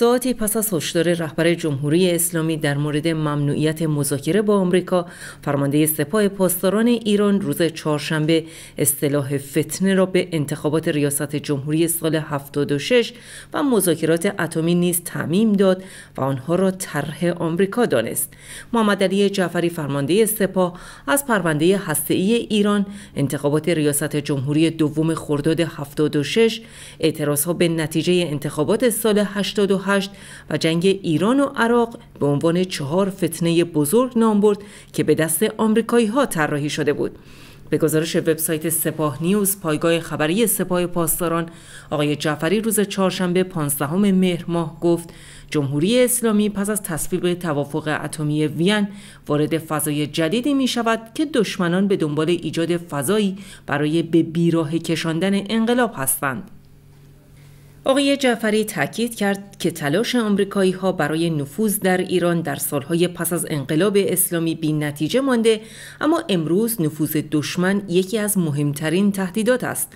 ساعتی پس از هشدار رهبر جمهوری اسلامی در مورد ممنوعیت مذاکره با آمریکا فرمانده سپاه پاسداران ایران روز چهارشنبه اصطلاح فتنه را به انتخابات ریاست جمهوری سال 76 و مذاکرات اتمی نیز تعمیم داد و آنها را طرح آمریکا دانست محمد علی جعفری فرمانده سپاه از پرونده هسته‌ای ایران انتخابات ریاست جمهوری دوم خرداد 76 ها به نتیجه انتخابات سال 88 و جنگ ایران و عراق به عنوان چهار فتنه بزرگ نام برد که به دست آمریکایی ها طراحی شده بود. به گزارش وبسایت سپاه نیوز پایگاه خبری سپاه پاسداران آقای جعفری روز چهارشنبه 15 مهر ماه گفت جمهوری اسلامی پس از تصویب توافق اتمی وین وارد فضای جدیدی می شود که دشمنان به دنبال ایجاد فضایی برای به بیراه کشاندن انقلاب هستند آقای جعفری تاکید کرد که تلاش آمریکایی ها برای نفوذ در ایران در سالهای پس از انقلاب اسلامی بی نتیجه مانده اما امروز نفوذ دشمن یکی از مهمترین تهدیدات است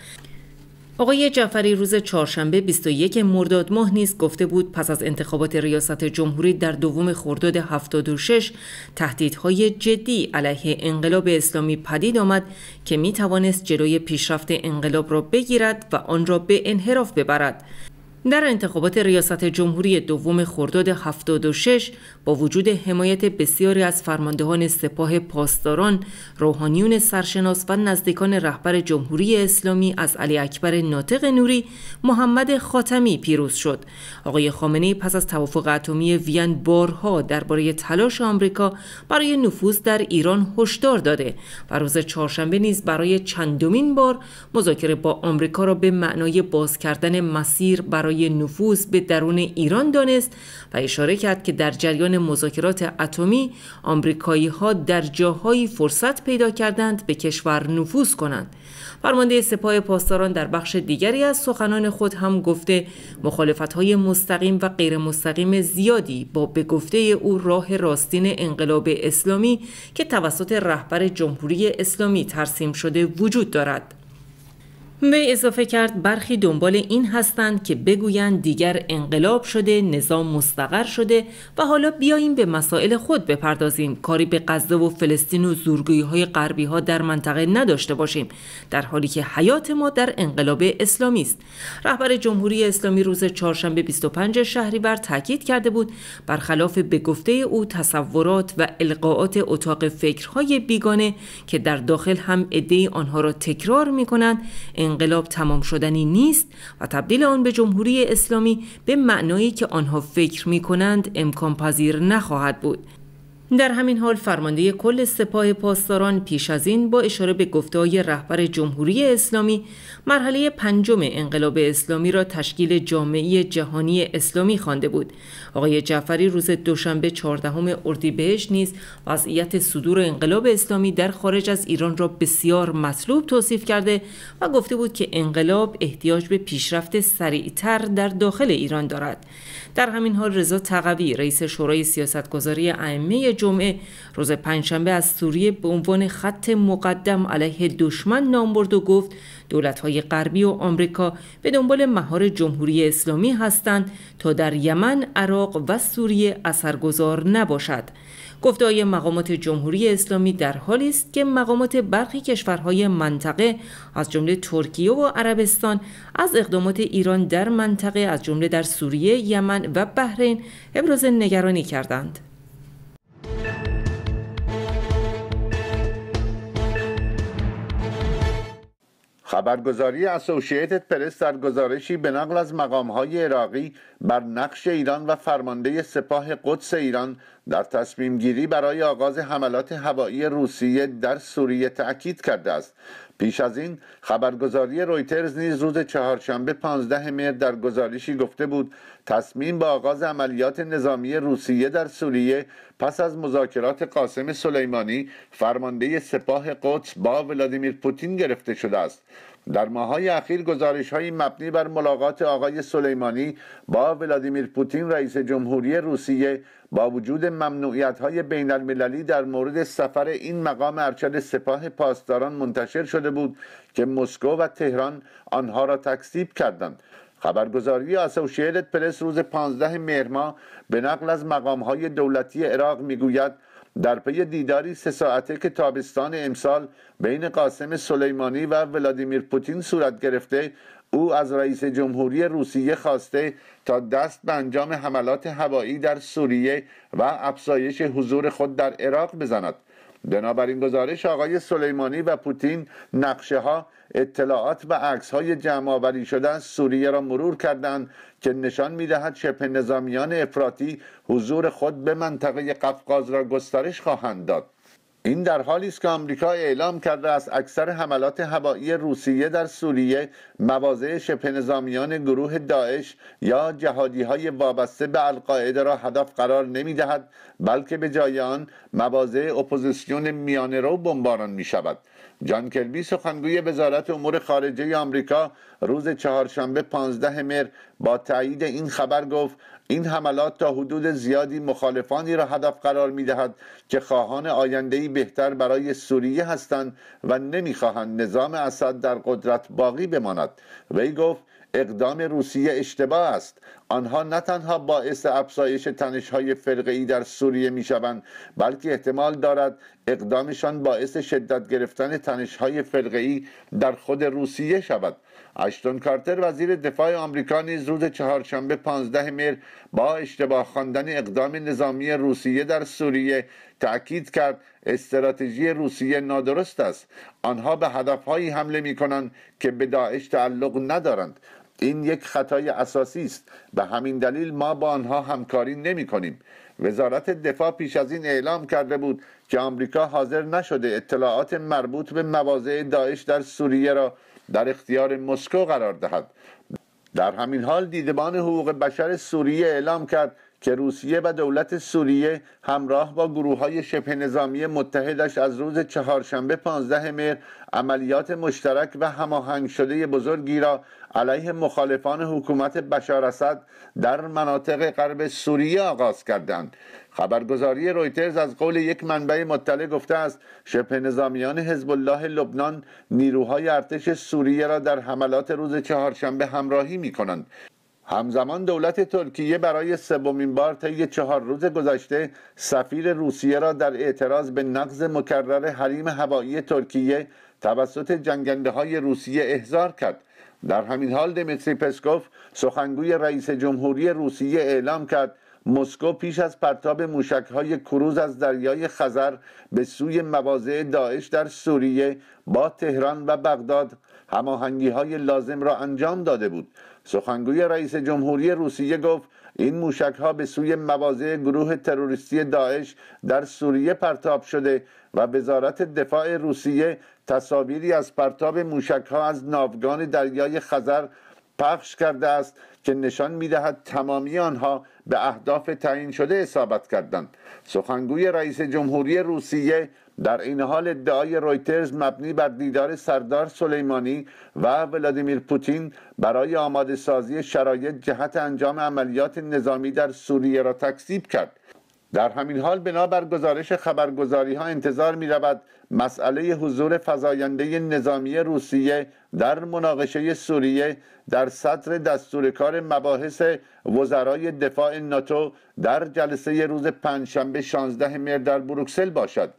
آقای جعفری روز چهارشنبه 21 مرداد ماه نیز گفته بود پس از انتخابات ریاست جمهوری در دوم خرداد 76 تهدیدهای جدی علیه انقلاب اسلامی پدید آمد که می توانست جلوی پیشرفت انقلاب را بگیرد و آن را به انحراف ببرد در انتخابات ریاست جمهوری دوم خرداد 76 با وجود حمایت بسیاری از فرماندهان سپاه پاسداران، روحانیون سرشناس و نزدیکان رهبر جمهوری اسلامی از علی اکبر ناطق نوری، محمد خاتمی پیروز شد. آقای خامنه‌ای پس از توافق اتمی وین بارها درباره تلاش آمریکا برای نفوذ در ایران هشدار داده و روز چهارشنبه نیز برای چندمین بار مذاکره با آمریکا را به معنای باز کردن مسیر برای برای نفوذ به درون ایران دانست و اشاره کرد که در جریان مذاکرات اتمی آمریکایی ها در جاهایی فرصت پیدا کردند به کشور نفوذ کنند فرمانده سپاه پاسداران در بخش دیگری از سخنان خود هم گفته مخالفت های مستقیم و غیر مستقیم زیادی با به گفته او راه راستین انقلاب اسلامی که توسط رهبر جمهوری اسلامی ترسیم شده وجود دارد وی اضافه کرد برخی دنبال این هستند که بگویند دیگر انقلاب شده نظام مستقر شده و حالا بیاییم به مسائل خود بپردازیم کاری به غزه و فلسطین و زورگویی های غربی ها در منطقه نداشته باشیم در حالی که حیات ما در انقلاب اسلامی است رهبر جمهوری اسلامی روز چهارشنبه 25 شهریور تاکید کرده بود برخلاف به گفته او تصورات و القاعات اتاق فکرهای بیگانه که در داخل هم عدهای آنها را تکرار کنند، انقلاب تمام شدنی نیست و تبدیل آن به جمهوری اسلامی به معنایی که آنها فکر می کنند امکان پذیر نخواهد بود در همین حال فرمانده کل سپاه پاسداران پیش از این با اشاره به های رهبر جمهوری اسلامی مرحله پنجم انقلاب اسلامی را تشکیل جامعه جهانی اسلامی خوانده بود آقای جعفری روز دوشنبه 14 اردیبهشت نیز وضعیت صدور انقلاب اسلامی در خارج از ایران را بسیار مطلوب توصیف کرده و گفته بود که انقلاب احتیاج به پیشرفت سریعتر در داخل ایران دارد در همین حال رضا تقوی رئیس شورای سیاستگذاری ائمه جمعه روز پنجشنبه از سوریه به عنوان خط مقدم علیه دشمن نام برد و گفت های غربی و آمریکا به دنبال مهار جمهوری اسلامی هستند تا در یمن، عراق و سوریه اثرگذار نباشد. های مقامات جمهوری اسلامی در حالی است که مقامات برخی کشورهای منطقه از جمله ترکیه و عربستان از اقدامات ایران در منطقه از جمله در سوریه، یمن و بحرین ابراز نگرانی کردند. خبرگزاری اسوشیتد پرس در گزارشی به نقل از مقامهای عراقی بر نقش ایران و فرمانده سپاه قدس ایران در تصمیم گیری برای آغاز حملات هوایی روسیه در سوریه تأکید کرده است پیش از این خبرگزاری رویترز نیز روز چهارشنبه 15 مهر در گزارشی گفته بود تصمیم به آغاز عملیات نظامی روسیه در سوریه پس از مذاکرات قاسم سلیمانی فرمانده سپاه قدس با ولادیمیر پوتین گرفته شده است در ماهای اخیر گزارش های مبنی بر ملاقات آقای سلیمانی با ولادیمیر پوتین رئیس جمهوری روسیه با وجود ممنوعیت های بین المللی در مورد سفر این مقام ارشد سپاه پاسداران منتشر شده بود که مسکو و تهران آنها را تکذیب کردند خبرگزاری اسوشیلت پرس روز 15 مهرما به نقل از های دولتی عراق میگوید در پی دیداری سه ساعته که تابستان امسال بین قاسم سلیمانی و ولادیمیر پوتین صورت گرفته او از رئیس جمهوری روسیه خواسته تا دست به انجام حملات هوایی در سوریه و افزایش حضور خود در عراق بزند بنابراین گزارش آقای سلیمانی و پوتین نقشه ها اطلاعات و عکس های جمع آوری شده از سوریه را مرور کردند که نشان دهد شبه نظامیان افراطی حضور خود به منطقه قفقاز را گسترش خواهند داد این در حالی است که آمریکا اعلام کرده است اکثر حملات هوایی روسیه در سوریه مواضع شبه نظامیان گروه داعش یا جهادی های وابسته به القاعده را هدف قرار نمی دهد بلکه به جای آن مواضع اپوزیسیون میانه رو بمباران می شود جان کلبی سخنگوی وزارت امور خارجه آمریکا روز چهارشنبه 15 مهر با تایید این خبر گفت این حملات تا حدود زیادی مخالفانی را هدف قرار می دهد که خواهان آیندهی بهتر برای سوریه هستند و نمیخواهند نظام اسد در قدرت باقی بماند وی گفت اقدام روسیه اشتباه است آنها نه تنها باعث افزایش تنشهای فرقهای در سوریه میشوند بلکه احتمال دارد اقدامشان باعث شدت گرفتن تنشهای فرقهای در خود روسیه شود اشتون کارتر وزیر دفاع آمریکا نیز روز چهارشنبه 15 مهر با اشتباه خواندن اقدام نظامی روسیه در سوریه تأکید کرد استراتژی روسیه نادرست است آنها به هدفهایی حمله می کنند که به داعش تعلق ندارند این یک خطای اساسی است به همین دلیل ما با آنها همکاری نمی کنیم وزارت دفاع پیش از این اعلام کرده بود که آمریکا حاضر نشده اطلاعات مربوط به مواضع داعش در سوریه را در اختیار مسکو قرار دهد در همین حال دیدبان حقوق بشر سوریه اعلام کرد که روسیه و دولت سوریه همراه با گروه های شبه نظامی متحدش از روز چهارشنبه 15 مهر عملیات مشترک و هماهنگ شده بزرگی را علیه مخالفان حکومت بشار اسد در مناطق غرب سوریه آغاز کردند خبرگزاری رویترز از قول یک منبع مطلع گفته است شبه نظامیان حزب الله لبنان نیروهای ارتش سوریه را در حملات روز چهارشنبه همراهی می کنند همزمان دولت ترکیه برای سومین بار طی چهار روز گذشته سفیر روسیه را در اعتراض به نقض مکرر حریم هوایی ترکیه توسط جنگنده های روسیه احضار کرد در همین حال دمیتری پسکوف سخنگوی رئیس جمهوری روسیه اعلام کرد مسکو پیش از پرتاب موشک های کروز از دریای خزر به سوی مواضع داعش در سوریه با تهران و بغداد هماهنگی های لازم را انجام داده بود سخنگوی رئیس جمهوری روسیه گفت این موشک ها به سوی مواضع گروه تروریستی داعش در سوریه پرتاب شده و وزارت دفاع روسیه تصاویری از پرتاب موشک ها از ناوگان دریای خزر پخش کرده است که نشان میدهد تمامی آنها به اهداف تعیین شده اصابت کردند سخنگوی رئیس جمهوری روسیه در این حال ادعای رویترز مبنی بر دیدار سردار سلیمانی و ولادیمیر پوتین برای آماده سازی شرایط جهت انجام عملیات نظامی در سوریه را تکذیب کرد در همین حال بنابر گزارش خبرگزاری ها انتظار می رود مسئله حضور فضاینده نظامی روسیه در مناقشه سوریه در سطر دستور کار مباحث وزرای دفاع ناتو در جلسه روز پنجشنبه 16 مهر در بروکسل باشد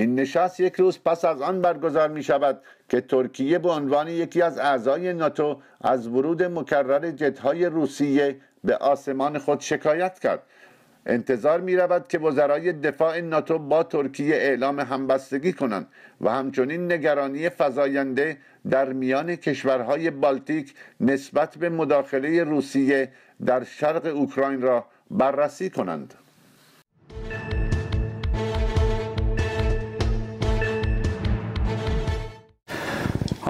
این نشست یک روز پس از آن برگزار می شود که ترکیه به عنوان یکی از اعضای ناتو از ورود مکرر جتهای روسیه به آسمان خود شکایت کرد انتظار می رود که وزرای دفاع ناتو با ترکیه اعلام همبستگی کنند و همچنین نگرانی فزاینده در میان کشورهای بالتیک نسبت به مداخله روسیه در شرق اوکراین را بررسی کنند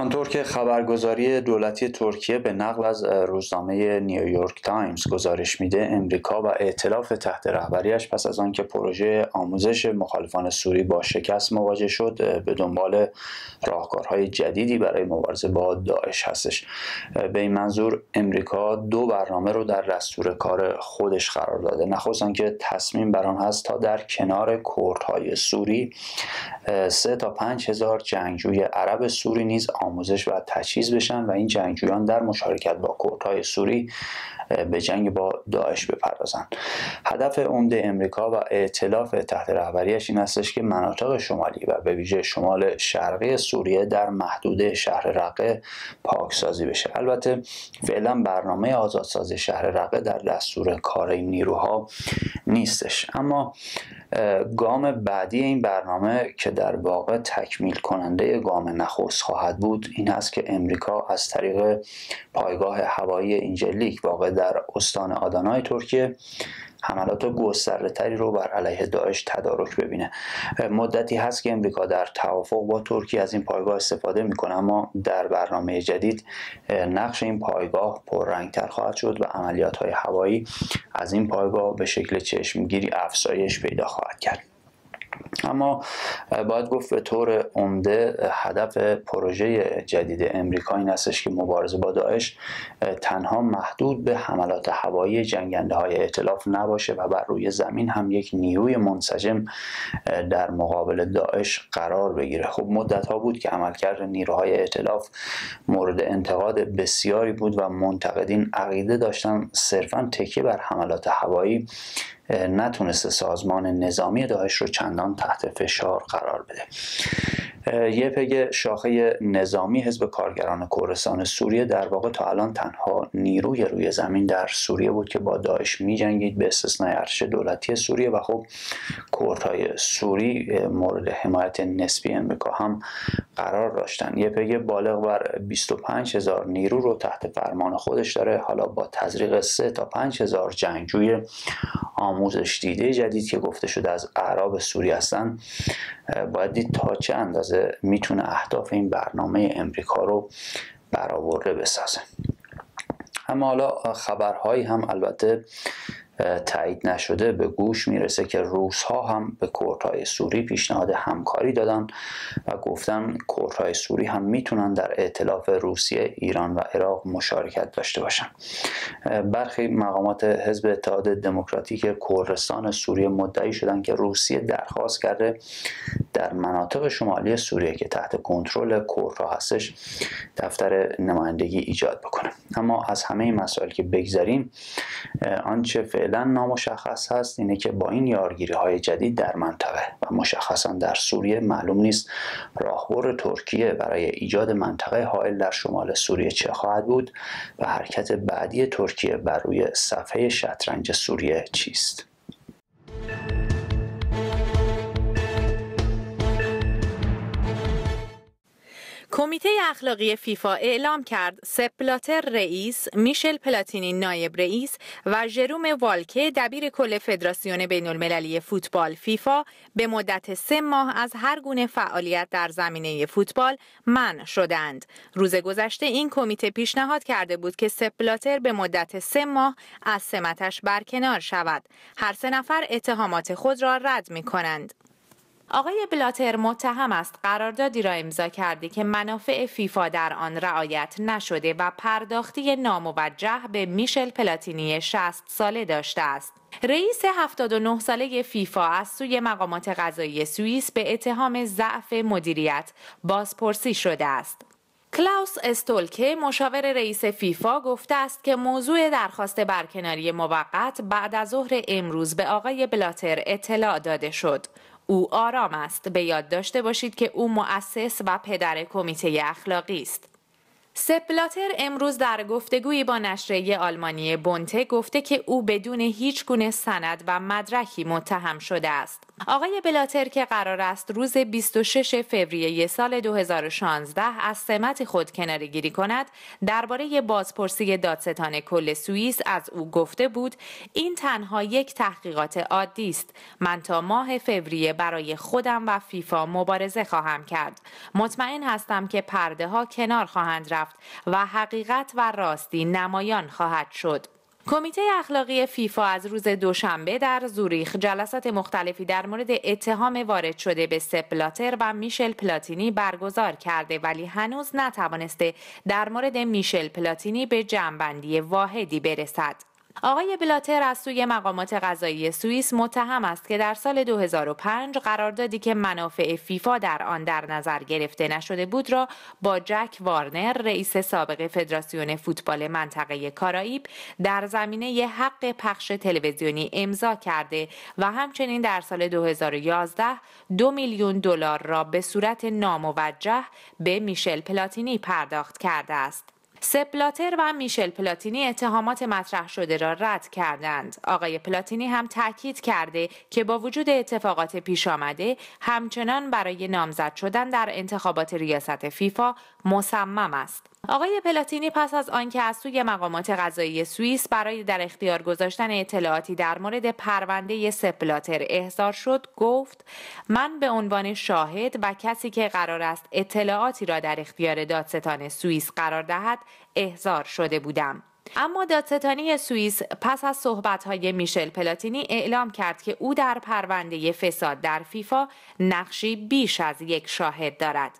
آنطور که خبرگزاری دولتی ترکیه به نقل از روزنامه نیویورک تایمز گزارش میده امریکا و ائتلاف تحت رهبریش پس از آنکه پروژه آموزش مخالفان سوری با شکست مواجه شد به دنبال راهکارهای جدیدی برای مبارزه با داعش هستش به این منظور امریکا دو برنامه رو در دستور کار خودش قرار داده نخست که تصمیم بر آن هست تا در کنار کردهای سوری سه تا پنج هزار جنگجوی عرب سوری نیز آموزش و تجهیز بشن و این جنگجویان در مشارکت با کردهای سوری به جنگ با داعش بپردازند هدف عمده امریکا و ائتلاف تحت رهبریش این استش که مناطق شمالی و به ویژه شمال شرقی سوریه در محدوده شهر رقه پاکسازی بشه البته فعلا برنامه آزادسازی شهر رقه در دستور کار این نیروها نیستش اما گام بعدی این برنامه که در واقع تکمیل کننده گام نخست خواهد بود این است که امریکا از طریق پایگاه هوایی اینجلیک واقع در استان آدانای ترکیه حملات تری رو بر علیه داعش تدارک ببینه مدتی هست که امریکا در توافق با ترکیه از این پایگاه استفاده میکنه اما در برنامه جدید نقش این پایگاه پررنگتر خواهد شد و عملیات های هوایی از این پایگاه به شکل چشمگیری افزایش پیدا خواهد کرد اما باید گفت به طور عمده هدف پروژه جدید امریکا این هستش که مبارزه با داعش تنها محدود به حملات هوایی جنگنده های اعتلاف نباشه و بر روی زمین هم یک نیروی منسجم در مقابل داعش قرار بگیره خب مدت ها بود که عملکرد نیروهای اعتلاف مورد انتقاد بسیاری بود و منتقدین عقیده داشتن صرفا تکیه بر حملات هوایی نتونسته سازمان نظامی داعش رو چندان تحت فشار قرار بده یه یپگ شاخه نظامی حزب کارگران کردستان سوریه در واقع تا الان تنها نیروی روی زمین در سوریه بود که با داعش می جنگید به استثنای ارتش دولتی سوریه و خب کردهای سوری مورد حمایت نسبی امریکا هم قرار داشتن یپگ بالغ بر 25 هزار نیرو رو تحت فرمان خودش داره حالا با تزریق 3 تا 5 هزار جنگجوی آموزش دیده جدید که گفته شده از اعراب سوری هستن باید دید تا چه اندازه میتونه اهداف این برنامه امریکا رو برآورده بسازه اما حالا خبرهایی هم البته تایید نشده به گوش میرسه که روس ها هم به کردهای سوری پیشنهاد همکاری دادن و گفتن کردهای سوری هم میتونن در ائتلاف روسیه ایران و عراق مشارکت داشته باشن برخی مقامات حزب اتحاد دموکراتیک کردستان سوریه مدعی شدن که روسیه درخواست کرده در مناطق شمالی سوریه که تحت کنترل کردها هستش دفتر نمایندگی ایجاد بکنه اما از همه مسائل که بگذریم آنچه فعلا فعلا نامشخص هست اینه که با این یارگیری های جدید در منطقه و مشخصا در سوریه معلوم نیست راهبر ترکیه برای ایجاد منطقه حائل در شمال سوریه چه خواهد بود و حرکت بعدی ترکیه بر روی صفحه شطرنج سوریه چیست کمیته اخلاقی فیفا اعلام کرد سپلاتر رئیس، میشل پلاتینی نایب رئیس و جروم والکه دبیر کل فدراسیون بین المللی فوتبال فیفا به مدت سه ماه از هر گونه فعالیت در زمینه فوتبال من شدند. روز گذشته این کمیته پیشنهاد کرده بود که سپلاتر به مدت سه ماه از سمتش برکنار شود. هر سه نفر اتهامات خود را رد می کنند. آقای بلاتر متهم است قراردادی را امضا کرده که منافع فیفا در آن رعایت نشده و پرداختی ناموجه به میشل پلاتینی 60 ساله داشته است. رئیس 79 ساله فیفا از سوی مقامات قضایی سوئیس به اتهام ضعف مدیریت بازپرسی شده است. کلاوس استولکه مشاور رئیس فیفا گفته است که موضوع درخواست برکناری موقت بعد از ظهر امروز به آقای بلاتر اطلاع داده شد. او آرام است به یاد داشته باشید که او مؤسس و پدر کمیته اخلاقی است سپلاتر امروز در گفتگوی با نشریه آلمانی بونته گفته که او بدون هیچ گونه سند و مدرکی متهم شده است. آقای بلاتر که قرار است روز 26 فوریه سال 2016 از سمت خود کنارگیری کند، درباره بازپرسی دادستان کل سوئیس از او گفته بود این تنها یک تحقیقات عادی است. من تا ماه فوریه برای خودم و فیفا مبارزه خواهم کرد. مطمئن هستم که پرده ها کنار خواهند رفت و حقیقت و راستی نمایان خواهد شد. کمیته اخلاقی فیفا از روز دوشنبه در زوریخ جلسات مختلفی در مورد اتهام وارد شده به سپلاتر و میشل پلاتینی برگزار کرده ولی هنوز نتوانسته در مورد میشل پلاتینی به جنبندی واحدی برسد. آقای بلاتر از سوی مقامات قضایی سوئیس متهم است که در سال 2005 قراردادی که منافع فیفا در آن در نظر گرفته نشده بود را با جک وارنر رئیس سابق فدراسیون فوتبال منطقه کارائیب در زمینه ی حق پخش تلویزیونی امضا کرده و همچنین در سال 2011 دو میلیون دلار را به صورت ناموجه به میشل پلاتینی پرداخت کرده است. سپلاتر و میشل پلاتینی اتهامات مطرح شده را رد کردند. آقای پلاتینی هم تاکید کرده که با وجود اتفاقات پیش آمده همچنان برای نامزد شدن در انتخابات ریاست فیفا مصمم است آقای پلاتینی پس از آنکه از سوی مقامات قضایی سوئیس برای در اختیار گذاشتن اطلاعاتی در مورد پرونده سپلاتر احضار شد گفت من به عنوان شاهد و کسی که قرار است اطلاعاتی را در اختیار دادستان سوئیس قرار دهد احضار شده بودم اما دادستانی سوئیس پس از صحبت‌های میشل پلاتینی اعلام کرد که او در پرونده فساد در فیفا نقشی بیش از یک شاهد دارد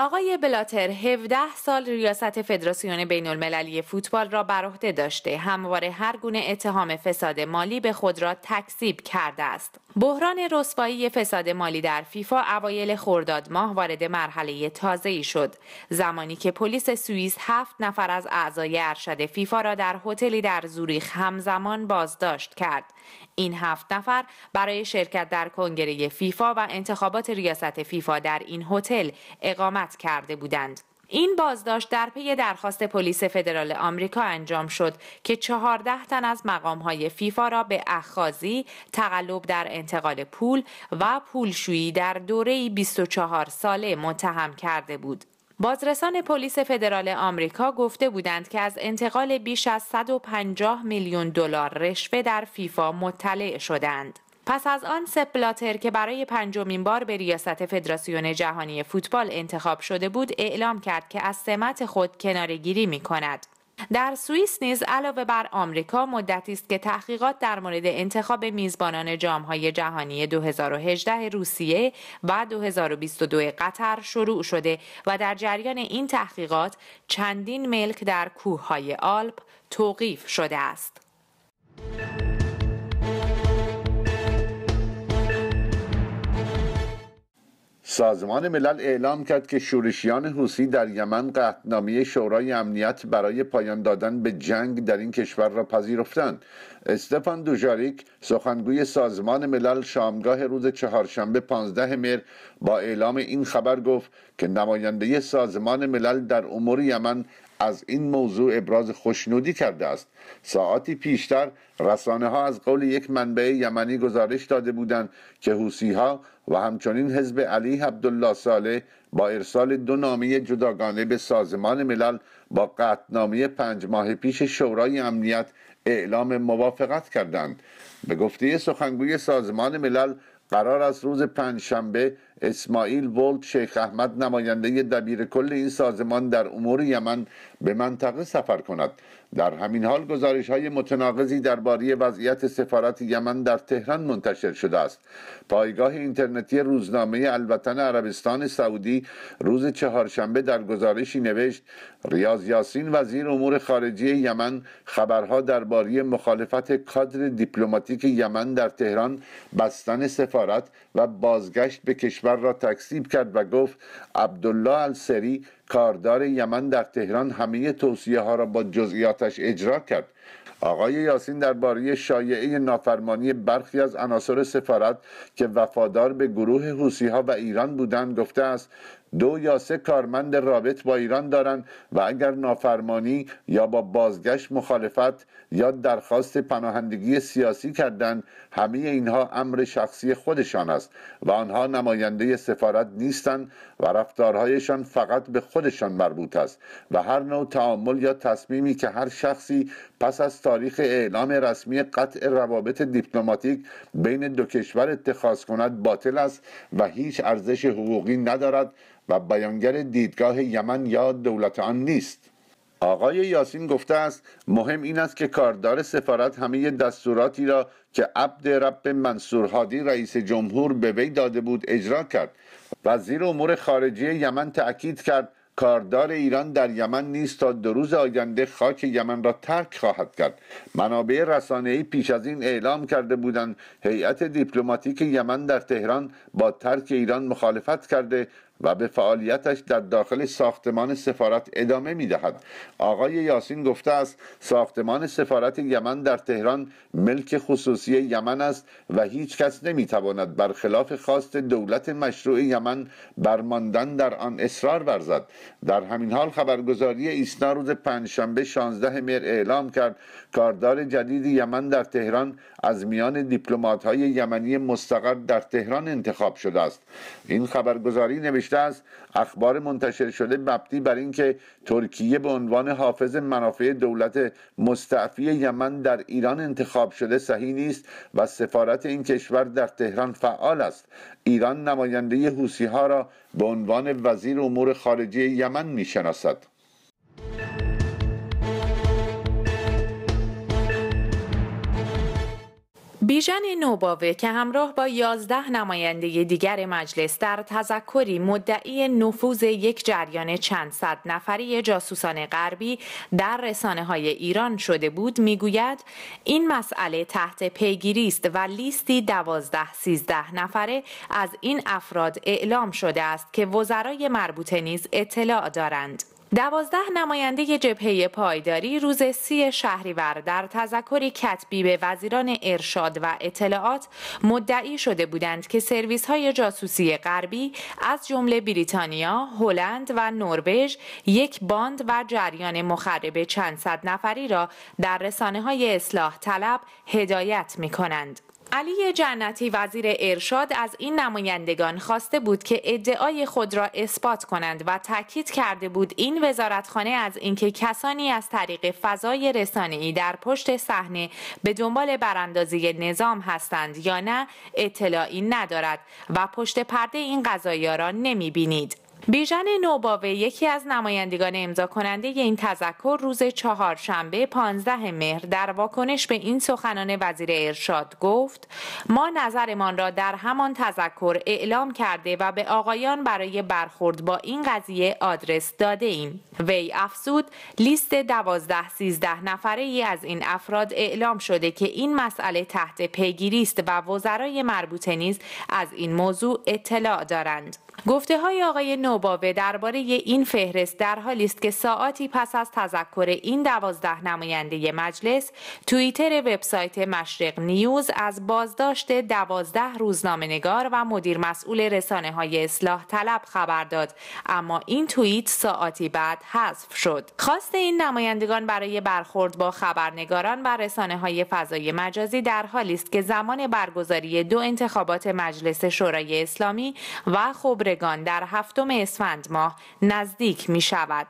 آقای بلاتر 17 سال ریاست فدراسیون بین المللی فوتبال را بر عهده داشته همواره هر گونه اتهام فساد مالی به خود را تکذیب کرده است بحران رسوایی فساد مالی در فیفا اوایل خرداد ماه وارد مرحله ای شد زمانی که پلیس سوئیس هفت نفر از اعضای ارشد فیفا را در هتلی در زوریخ همزمان بازداشت کرد این هفت نفر برای شرکت در کنگره فیفا و انتخابات ریاست فیفا در این هتل اقامت کرده بودند. این بازداشت در پی درخواست پلیس فدرال آمریکا انجام شد که 14 تن از مقامهای فیفا را به اخاذی، تقلب در انتقال پول و پولشویی در دوره 24 ساله متهم کرده بود. بازرسان پلیس فدرال آمریکا گفته بودند که از انتقال بیش از 150 میلیون دلار رشوه در فیفا مطلع شدند. پس از آن سپلاتر که برای پنجمین بار به ریاست فدراسیون جهانی فوتبال انتخاب شده بود اعلام کرد که از سمت خود کنارگیری می کند. در سوئیس نیز علاوه بر آمریکا مدتی است که تحقیقات در مورد انتخاب میزبانان جامهای جهانی 2018 روسیه و 2022 قطر شروع شده و در جریان این تحقیقات چندین ملک در کوههای آلپ توقیف شده است. سازمان ملل اعلام کرد که شورشیان حوسی در یمن قطعنامه شورای امنیت برای پایان دادن به جنگ در این کشور را پذیرفتند استفان دوژاریک سخنگوی سازمان ملل شامگاه روز چهارشنبه 15 مهر با اعلام این خبر گفت که نماینده سازمان ملل در امور یمن از این موضوع ابراز خوشنودی کرده است ساعتی پیشتر رسانه ها از قول یک منبع یمنی گزارش داده بودند که حوسی ها و همچنین حزب علی عبدالله ساله با ارسال دو نامه جداگانه به سازمان ملل با قطنامه پنج ماه پیش شورای امنیت اعلام موافقت کردند به گفته سخنگوی سازمان ملل قرار است روز پنجشنبه اسماعیل ولد شیخ احمد نماینده دبیر کل این سازمان در امور یمن به منطقه سفر کند در همین حال گزارش های متناقضی درباره وضعیت سفارت یمن در تهران منتشر شده است پایگاه اینترنتی روزنامه الوطن عربستان سعودی روز چهارشنبه در گزارشی نوشت ریاض یاسین وزیر امور خارجه یمن خبرها درباره مخالفت کادر دیپلماتیک یمن در تهران بستن سفارت و بازگشت به کشور کشور را تکسیب کرد و گفت عبدالله السری کاردار یمن در تهران همه توصیه ها را با جزئیاتش اجرا کرد آقای یاسین درباره شایعه نافرمانی برخی از عناصر سفارت که وفادار به گروه حوسی ها و ایران بودند گفته است دو یا سه کارمند رابط با ایران دارند و اگر نافرمانی یا با بازگشت مخالفت یا درخواست پناهندگی سیاسی کردند همه اینها امر شخصی خودشان است و آنها نماینده سفارت نیستند و رفتارهایشان فقط به خودشان مربوط است و هر نوع تعامل یا تصمیمی که هر شخصی پس از تاریخ اعلام رسمی قطع روابط دیپلماتیک بین دو کشور اتخاذ کند باطل است و هیچ ارزش حقوقی ندارد و بیانگر دیدگاه یمن یا دولت آن نیست آقای یاسین گفته است مهم این است که کاردار سفارت همه دستوراتی را که عبد رب منصور هادی رئیس جمهور به وی داده بود اجرا کرد وزیر امور خارجه یمن تأکید کرد کاردار ایران در یمن نیست تا دو روز آینده خاک یمن را ترک خواهد کرد منابع ای پیش از این اعلام کرده بودند هیئت دیپلماتیک یمن در تهران با ترک ایران مخالفت کرده و به فعالیتش در داخل ساختمان سفارت ادامه می دهد. آقای یاسین گفته است ساختمان سفارت یمن در تهران ملک خصوصی یمن است و هیچ کس نمی تواند برخلاف خواست دولت مشروع یمن برماندن در آن اصرار ورزد در همین حال خبرگزاری ایسنا روز پنجشنبه 16 مهر اعلام کرد کاردار جدید یمن در تهران از میان های یمنی مستقر در تهران انتخاب شده است این خبرگزاری از اخبار منتشر شده مبنی بر اینکه ترکیه به عنوان حافظ منافع دولت مستعفی یمن در ایران انتخاب شده صحیح نیست و سفارت این کشور در تهران فعال است ایران نماینده حوسی ها را به عنوان وزیر امور خارجه یمن می شناسد بیژن نوباوه که همراه با یازده نماینده دیگر مجلس در تذکری مدعی نفوذ یک جریان چند صد نفری جاسوسان غربی در رسانه های ایران شده بود میگوید این مسئله تحت پیگیری است و لیستی دوازده سیزده نفره از این افراد اعلام شده است که وزرای مربوطه نیز اطلاع دارند دوازده نماینده جبهه پایداری روز سی شهریور در تذکری کتبی به وزیران ارشاد و اطلاعات مدعی شده بودند که سرویس های جاسوسی غربی از جمله بریتانیا، هلند و نروژ یک باند و جریان مخرب چند صد نفری را در رسانه های اصلاح طلب هدایت می کنند. علی جنتی وزیر ارشاد از این نمایندگان خواسته بود که ادعای خود را اثبات کنند و تاکید کرده بود این وزارتخانه از اینکه کسانی از طریق فضای رسانه‌ای در پشت صحنه به دنبال براندازی نظام هستند یا نه اطلاعی ندارد و پشت پرده این قضایی را بینید. بیژن نوباوه یکی از نمایندگان امضا کننده این تذکر روز چهارشنبه 15 مهر در واکنش به این سخنان وزیر ارشاد گفت ما نظرمان را در همان تذکر اعلام کرده و به آقایان برای برخورد با این قضیه آدرس داده ایم وی افزود لیست 12 13 نفره ای از این افراد اعلام شده که این مسئله تحت پیگیری است و وزرای مربوطه نیز از این موضوع اطلاع دارند گفته های آقای نوباوه درباره این فهرست در حالی است که ساعتی پس از تذکر این دوازده نماینده مجلس توییتر وبسایت مشرق نیوز از بازداشت دوازده روزنامه و مدیر مسئول رسانه های اصلاح طلب خبر داد اما این توییت ساعتی بعد حذف شد خواست این نمایندگان برای برخورد با خبرنگاران و رسانه های فضای مجازی در حالی است که زمان برگزاری دو انتخابات مجلس شورای اسلامی و خبر در هفتم اسفند ماه نزدیک می شود.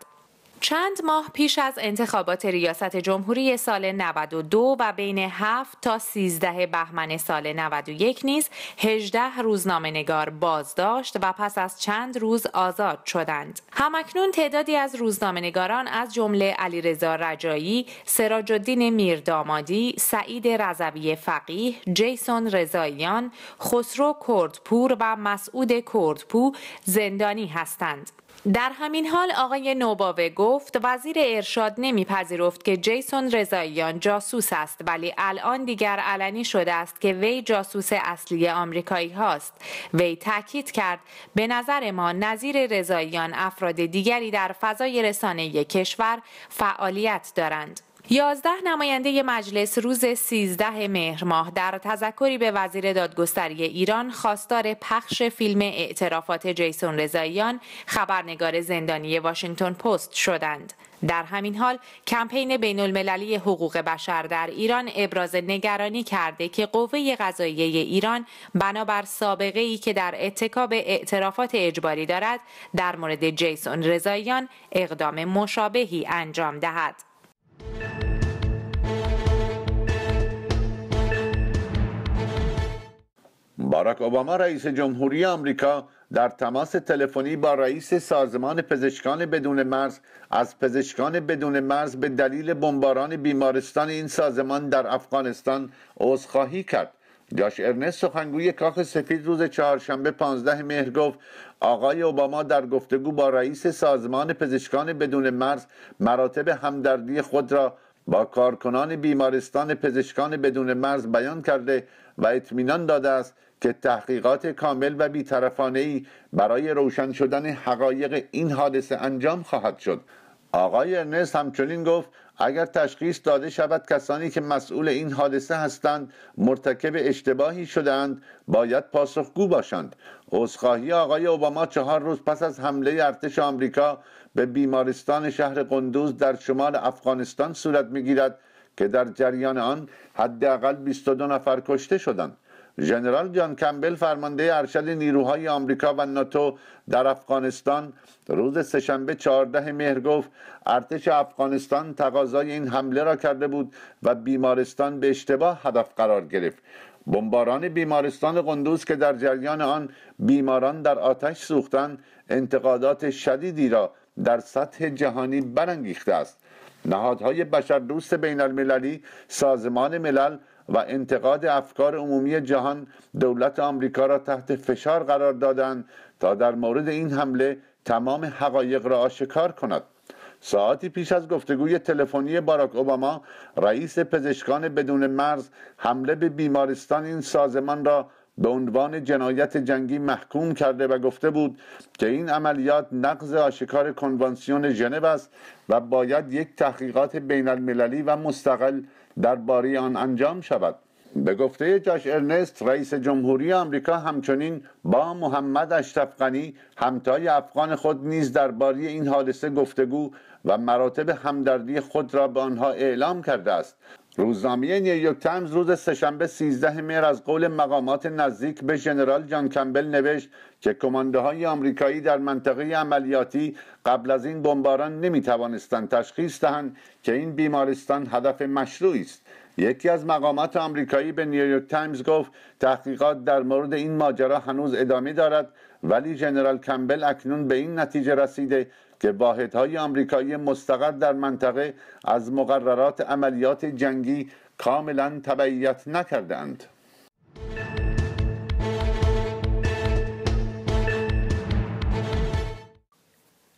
چند ماه پیش از انتخابات ریاست جمهوری سال 92 و بین 7 تا 13 بهمن سال 91 نیز 18 روزنامه نگار بازداشت و پس از چند روز آزاد شدند. همکنون تعدادی از روزنامه نگاران از جمله علیرضا رجایی، سراج میردامادی، سعید رضوی فقیه، جیسون رضاییان، خسرو کردپور و مسعود کردپو زندانی هستند. در همین حال آقای نوباوه گفت وزیر ارشاد نمیپذیرفت که جیسون رضاییان جاسوس است ولی الان دیگر علنی شده است که وی جاسوس اصلی آمریکایی هاست وی تاکید کرد به نظر ما نظیر رضاییان افراد دیگری در فضای رسانه کشور فعالیت دارند یازده نماینده مجلس روز سیزده مهر ماه در تذکری به وزیر دادگستری ایران خواستار پخش فیلم اعترافات جیسون رضاییان خبرنگار زندانی واشنگتن پست شدند. در همین حال کمپین بین المللی حقوق بشر در ایران ابراز نگرانی کرده که قوه قضاییه ایران بنابر سابقه ای که در اتکاب اعترافات اجباری دارد در مورد جیسون رضاییان اقدام مشابهی انجام دهد. باراک اوباما رئیس جمهوری آمریکا در تماس تلفنی با رئیس سازمان پزشکان بدون مرز از پزشکان بدون مرز به دلیل بمباران بیمارستان این سازمان در افغانستان عذرخواهی کرد جاش ارنست سخنگوی کاخ سفید روز چهارشنبه 15 مهر گفت آقای اوباما در گفتگو با رئیس سازمان پزشکان بدون مرز مراتب همدردی خود را با کارکنان بیمارستان پزشکان بدون مرز بیان کرده و اطمینان داده است که تحقیقات کامل و بیطرفانه ای برای روشن شدن حقایق این حادثه انجام خواهد شد آقای ارنست همچنین گفت اگر تشخیص داده شود کسانی که مسئول این حادثه هستند مرتکب اشتباهی شدند باید پاسخگو باشند عذرخواهی آقای اوباما چهار روز پس از حمله ارتش آمریکا به بیمارستان شهر قندوز در شمال افغانستان صورت میگیرد که در جریان آن حداقل 22 نفر کشته شدند ژنرال جان کمبل فرمانده ارشد نیروهای آمریکا و ناتو در افغانستان روز سهشنبه 14 مهر گفت ارتش افغانستان تقاضای این حمله را کرده بود و بیمارستان به اشتباه هدف قرار گرفت بمباران بیمارستان قندوز که در جریان آن بیماران در آتش سوختند انتقادات شدیدی را در سطح جهانی برانگیخته است نهادهای بشردوست بین المللی سازمان ملل و انتقاد افکار عمومی جهان دولت آمریکا را تحت فشار قرار دادند تا در مورد این حمله تمام حقایق را آشکار کند ساعتی پیش از گفتگوی تلفنی باراک اوباما رئیس پزشکان بدون مرز حمله به بیمارستان این سازمان را به عنوان جنایت جنگی محکوم کرده و گفته بود که این عملیات نقض آشکار کنوانسیون ژنو است و باید یک تحقیقات بین المللی و مستقل باری آن انجام شود به گفته جاش ارنست رئیس جمهوری آمریکا همچنین با محمد اشرف همتای افغان خود نیز درباره این حادثه گفتگو و مراتب همدردی خود را به آنها اعلام کرده است روزنامه نیویورک تایمز روز سهشنبه 13 مهر از قول مقامات نزدیک به ژنرال جان کمبل نوشت که کمانده های آمریکایی در منطقه عملیاتی قبل از این بمباران نمی توانستند تشخیص دهند که این بیمارستان هدف مشروعی است یکی از مقامات آمریکایی به نیویورک تایمز گفت تحقیقات در مورد این ماجرا هنوز ادامه دارد ولی ژنرال کمبل اکنون به این نتیجه رسیده که واحدهای آمریکایی مستقر در منطقه از مقررات عملیات جنگی کاملا تبعیت نکردند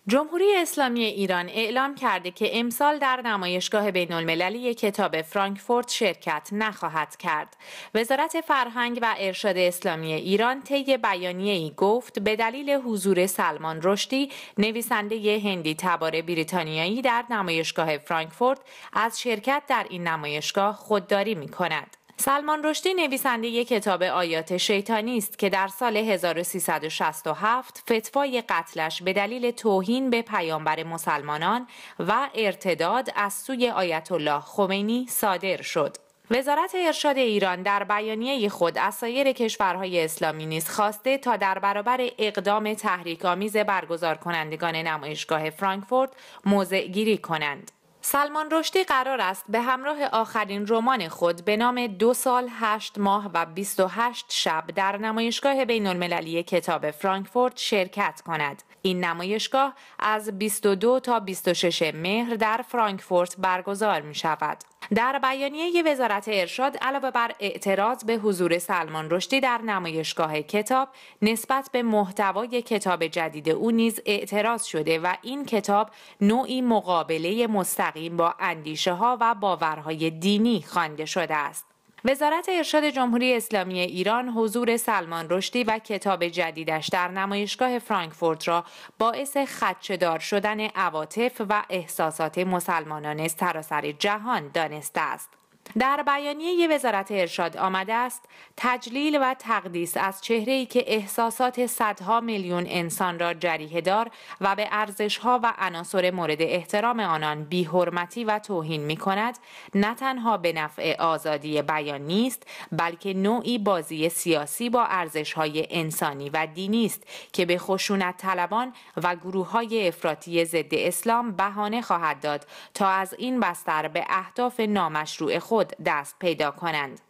جمهوری اسلامی ایران اعلام کرده که امسال در نمایشگاه بین المللی کتاب فرانکفورت شرکت نخواهد کرد. وزارت فرهنگ و ارشاد اسلامی ایران طی بیانیه ای گفت به دلیل حضور سلمان رشدی نویسنده هندی تبار بریتانیایی در نمایشگاه فرانکفورت از شرکت در این نمایشگاه خودداری می کند. سلمان رشدی نویسنده کتاب آیات شیطانی است که در سال 1367 فتوای قتلش به دلیل توهین به پیامبر مسلمانان و ارتداد از سوی آیت الله خمینی صادر شد. وزارت ارشاد ایران در بیانیه خود از سایر کشورهای اسلامی نیز خواسته تا در برابر اقدام تحریکآمیز برگزار کنندگان نمایشگاه فرانکفورت موضع گیری کنند. سلمان رشدی قرار است به همراه آخرین رمان خود به نام دو سال هشت ماه و 28 شب در نمایشگاه بین المللی کتاب فرانکفورت شرکت کند. این نمایشگاه از 22 تا 26 مهر در فرانکفورت برگزار می شود. در بیانیه وزارت ارشاد علاوه بر اعتراض به حضور سلمان رشدی در نمایشگاه کتاب نسبت به محتوای کتاب جدید او نیز اعتراض شده و این کتاب نوعی مقابله مستقیم با اندیشه ها و باورهای دینی خوانده شده است وزارت ارشاد جمهوری اسلامی ایران حضور سلمان رشدی و کتاب جدیدش در نمایشگاه فرانکفورت را باعث خدشهدار شدن عواطف و احساسات مسلمانان سراسر جهان دانسته است. در بیانیه وزارت ارشاد آمده است تجلیل و تقدیس از چهره ای که احساسات صدها میلیون انسان را جریه دار و به ارزشها و عناصر مورد احترام آنان بیحرمتی و توهین می کند نه تنها به نفع آزادی بیان نیست بلکه نوعی بازی سیاسی با ارزشهای انسانی و دینی است که به خشونت طلبان و گروه های افراطی ضد اسلام بهانه خواهد داد تا از این بستر به اهداف نامشروع خود دست پیدا کنند.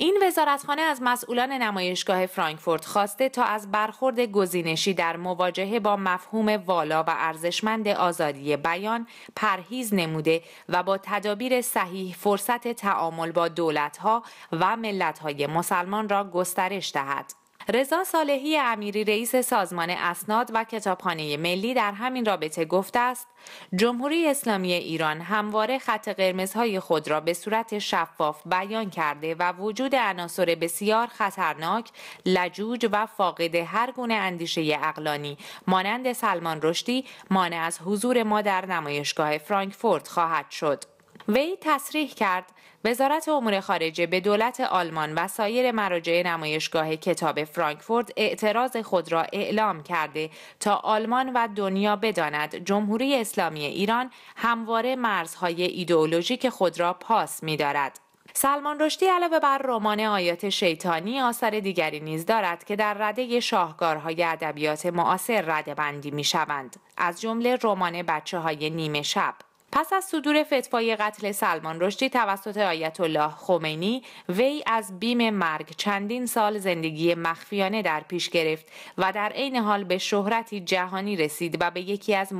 این وزارتخانه از مسئولان نمایشگاه فرانکفورت خواسته تا از برخورد گزینشی در مواجهه با مفهوم والا و ارزشمند آزادی بیان پرهیز نموده و با تدابیر صحیح فرصت تعامل با دولتها و ملتهای مسلمان را گسترش دهد. رضا صالحی امیری رئیس سازمان اسناد و کتابخانه ملی در همین رابطه گفته است جمهوری اسلامی ایران همواره خط قرمزهای خود را به صورت شفاف بیان کرده و وجود عناصر بسیار خطرناک لجوج و فاقد هر گونه اندیشه اقلانی مانند سلمان رشدی مانع از حضور ما در نمایشگاه فرانکفورت خواهد شد وی تصریح کرد وزارت امور خارجه به دولت آلمان و سایر مراجع نمایشگاه کتاب فرانکفورت اعتراض خود را اعلام کرده تا آلمان و دنیا بداند جمهوری اسلامی ایران همواره مرزهای ایدئولوژیک خود را پاس می دارد. سلمان رشدی علاوه بر رمان آیات شیطانی آثار دیگری نیز دارد که در رده شاهکارهای ادبیات معاصر ردهبندی شوند. از جمله رمان بچه های نیمه شب پس از صدور فتوای قتل سلمان رشدی توسط آیت الله خمینی وی از بیم مرگ چندین سال زندگی مخفیانه در پیش گرفت و در عین حال به شهرتی جهانی رسید و به یکی از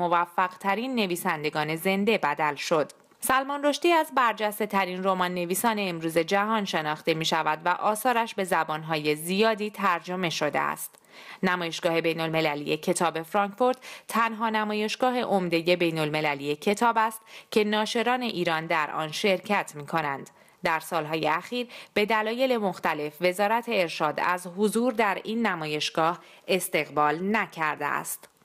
ترین نویسندگان زنده بدل شد. سلمان رشدی از برجسته ترین رمان نویسان امروز جهان شناخته می شود و آثارش به زبانهای زیادی ترجمه شده است. نمایشگاه بین المللی کتاب فرانکفورت تنها نمایشگاه عمده بین المللی کتاب است که ناشران ایران در آن شرکت می کنند. در سالهای اخیر به دلایل مختلف وزارت ارشاد از حضور در این نمایشگاه استقبال نکرده است.